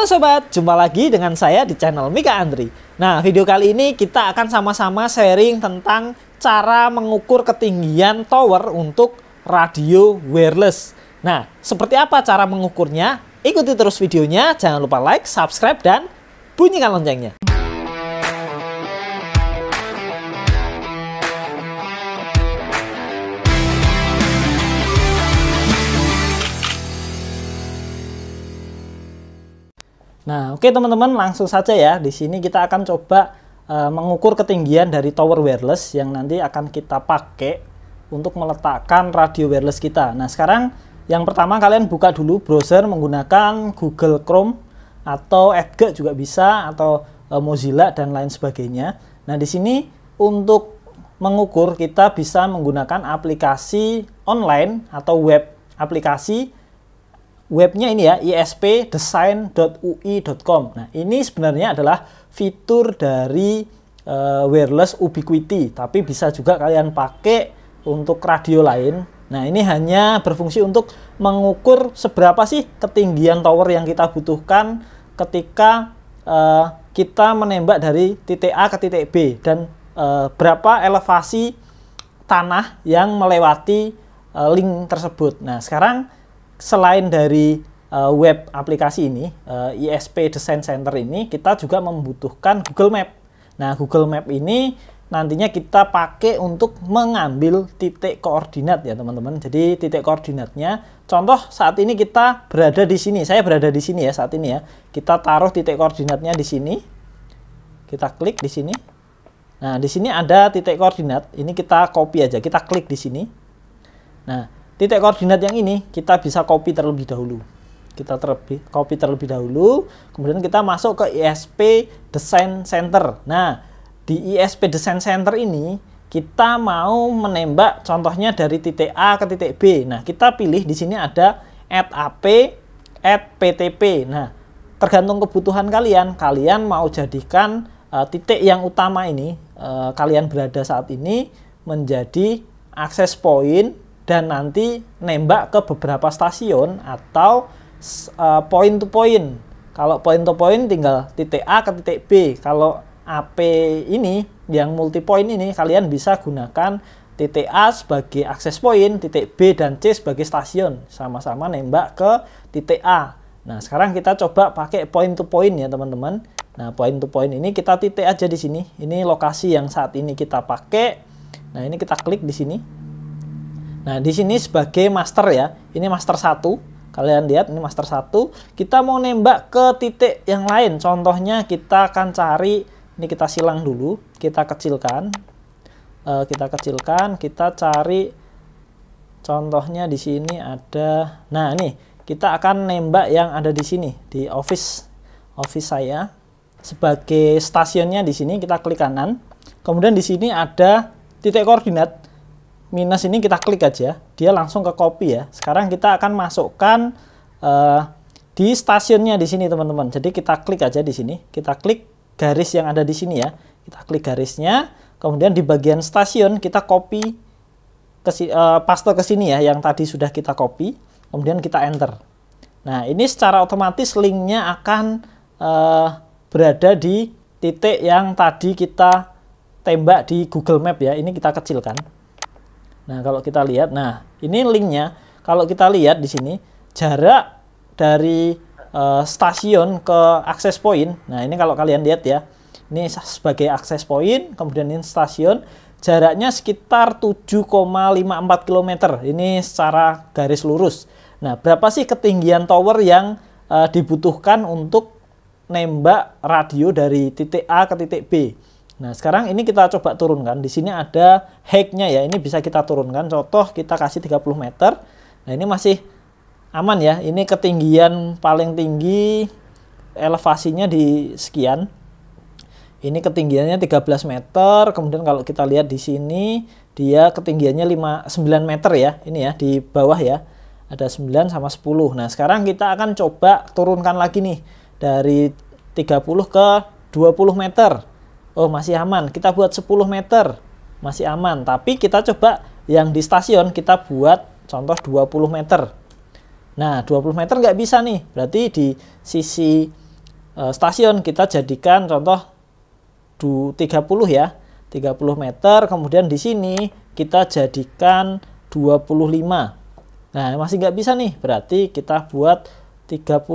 Halo sobat, jumpa lagi dengan saya di channel Mika Andri. Nah, video kali ini kita akan sama-sama sharing tentang cara mengukur ketinggian tower untuk radio wireless. Nah, seperti apa cara mengukurnya? Ikuti terus videonya, jangan lupa like, subscribe, dan bunyikan loncengnya. Nah, oke okay, teman-teman, langsung saja ya. Di sini kita akan coba uh, mengukur ketinggian dari tower wireless yang nanti akan kita pakai untuk meletakkan radio wireless kita. Nah, sekarang yang pertama kalian buka dulu browser menggunakan Google Chrome atau Edge juga bisa atau uh, Mozilla dan lain sebagainya. Nah, di sini untuk mengukur kita bisa menggunakan aplikasi online atau web aplikasi webnya ini ya ispdesign.ui.com. Nah ini sebenarnya adalah fitur dari uh, wireless ubiquiti tapi bisa juga kalian pakai untuk radio lain. Nah ini hanya berfungsi untuk mengukur seberapa sih ketinggian tower yang kita butuhkan ketika uh, kita menembak dari titik A ke titik B dan uh, berapa elevasi tanah yang melewati uh, link tersebut. Nah sekarang selain dari uh, web aplikasi ini, uh, eh, ISP Design Center ini, kita juga membutuhkan Google Map. Nah, Google Map ini nantinya kita pakai untuk mengambil titik koordinat ya teman-teman. Jadi titik koordinatnya, contoh saat ini kita berada di sini. Saya berada di sini ya saat ini ya. Kita taruh titik koordinatnya di sini. Kita klik di sini. Nah, di sini ada titik koordinat. Ini kita copy aja. Kita klik di sini. Nah, titik koordinat yang ini kita bisa copy terlebih dahulu kita terlebih copy terlebih dahulu kemudian kita masuk ke ISP Design Center nah di ISP Design Center ini kita mau menembak contohnya dari titik A ke titik B nah kita pilih di sini ada at AP at PTP nah tergantung kebutuhan kalian kalian mau jadikan uh, titik yang utama ini uh, kalian berada saat ini menjadi akses point dan nanti nembak ke beberapa stasiun atau uh, point to point. Kalau point to point tinggal titik A ke titik B. Kalau AP ini yang multi point ini kalian bisa gunakan titik A sebagai akses point, titik B dan C sebagai stasiun. Sama-sama nembak ke titik A. Nah, sekarang kita coba pakai point to point ya, teman-teman. Nah, point to point ini kita titik aja di sini. Ini lokasi yang saat ini kita pakai. Nah, ini kita klik di sini. Nah, di sini sebagai master ya. Ini master satu Kalian lihat ini master satu Kita mau nembak ke titik yang lain. Contohnya kita akan cari ini kita silang dulu, kita kecilkan. E, kita kecilkan, kita cari contohnya di sini ada. Nah, ini kita akan nembak yang ada di sini di office office saya. Sebagai stasiunnya di sini kita klik kanan. Kemudian di sini ada titik koordinat minus ini kita klik aja, dia langsung ke copy ya. Sekarang kita akan masukkan uh, di stasiunnya di sini teman-teman. Jadi kita klik aja di sini, kita klik garis yang ada di sini ya. Kita klik garisnya, kemudian di bagian stasiun kita copy ke uh, paste ke sini ya yang tadi sudah kita copy, kemudian kita enter. Nah, ini secara otomatis linknya akan uh, berada di titik yang tadi kita tembak di Google Map ya. Ini kita kecilkan. Nah, kalau kita lihat, nah ini linknya. Kalau kita lihat di sini, jarak dari uh, stasiun ke akses point. Nah, ini kalau kalian lihat ya. Ini sebagai akses point, kemudian ini stasiun. Jaraknya sekitar 7,54 km. Ini secara garis lurus. Nah, berapa sih ketinggian tower yang uh, dibutuhkan untuk nembak radio dari titik A ke titik B? Nah, sekarang ini kita coba turunkan. Di sini ada hack-nya ya. Ini bisa kita turunkan. Contoh kita kasih 30 meter. Nah, ini masih aman ya. Ini ketinggian paling tinggi elevasinya di sekian. Ini ketinggiannya 13 meter. Kemudian kalau kita lihat di sini dia ketinggiannya 5 9 meter ya. Ini ya di bawah ya. Ada 9 sama 10. Nah, sekarang kita akan coba turunkan lagi nih dari 30 ke 20 meter oh masih aman. Kita buat 10 meter, masih aman. Tapi kita coba yang di stasiun kita buat contoh 20 meter. Nah, 20 meter nggak bisa nih. Berarti di sisi e, stasiun kita jadikan contoh tiga 30 ya. 30 meter, kemudian di sini kita jadikan 25. Nah, masih nggak bisa nih. Berarti kita buat 35.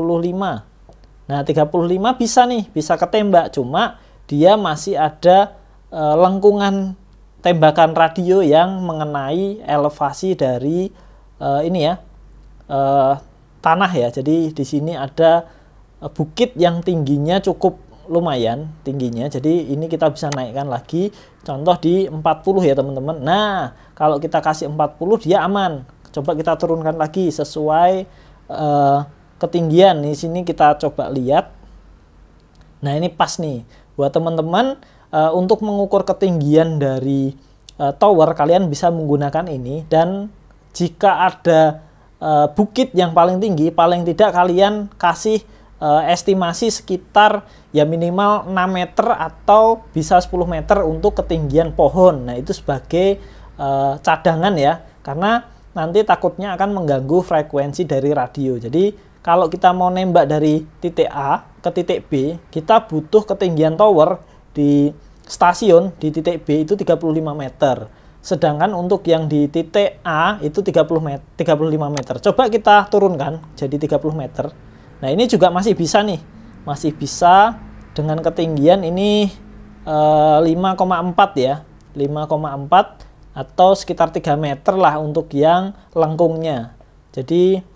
Nah, 35 bisa nih, bisa ketembak. Cuma dia masih ada e, lengkungan tembakan radio yang mengenai elevasi dari e, ini ya e, tanah ya. Jadi di sini ada bukit yang tingginya cukup lumayan tingginya. Jadi ini kita bisa naikkan lagi contoh di 40 ya teman-teman. Nah, kalau kita kasih 40 dia aman. Coba kita turunkan lagi sesuai uh, ketinggian. Di sini kita coba lihat. Nah, ini pas nih buat teman-teman uh, untuk mengukur ketinggian dari uh, tower kalian bisa menggunakan ini dan jika ada uh, bukit yang paling tinggi paling tidak kalian kasih uh, estimasi sekitar ya minimal 6 meter atau bisa 10 meter untuk ketinggian pohon. Nah, itu sebagai uh, cadangan ya karena nanti takutnya akan mengganggu frekuensi dari radio. Jadi kalau kita mau nembak dari titik A ke titik B, kita butuh ketinggian tower di stasiun di titik B itu 35 meter. Sedangkan untuk yang di titik A itu 30 puluh 35 meter. Coba kita turunkan jadi 30 meter. Nah, ini juga masih bisa nih. Masih bisa dengan ketinggian ini eh, 5,4 ya. 5,4 atau sekitar 3 meter lah untuk yang lengkungnya. Jadi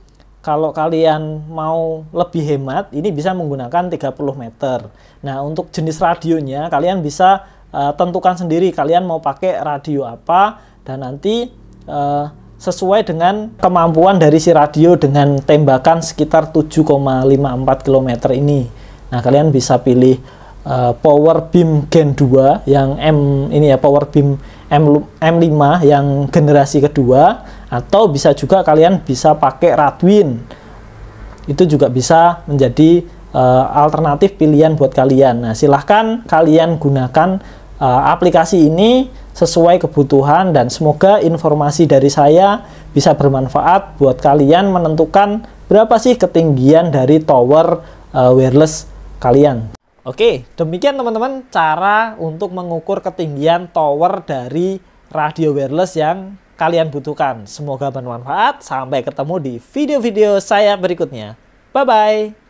kalau kalian mau lebih hemat, ini bisa menggunakan 30 meter. Nah, untuk jenis radionya, kalian bisa uh, tentukan sendiri kalian mau pakai radio apa, dan nanti uh, sesuai dengan kemampuan dari si radio dengan tembakan sekitar 7,54 km ini. Nah, kalian bisa pilih uh, power beam gen 2 yang M ini ya power beam M M5 yang generasi kedua atau bisa juga kalian bisa pakai Radwin itu juga bisa menjadi uh, alternatif pilihan buat kalian nah silahkan kalian gunakan uh, aplikasi ini sesuai kebutuhan dan semoga informasi dari saya bisa bermanfaat buat kalian menentukan berapa sih ketinggian dari tower uh, wireless kalian Oke, demikian teman-teman cara untuk mengukur ketinggian tower dari radio wireless yang kalian butuhkan. Semoga bermanfaat. Sampai ketemu di video-video saya berikutnya. Bye-bye.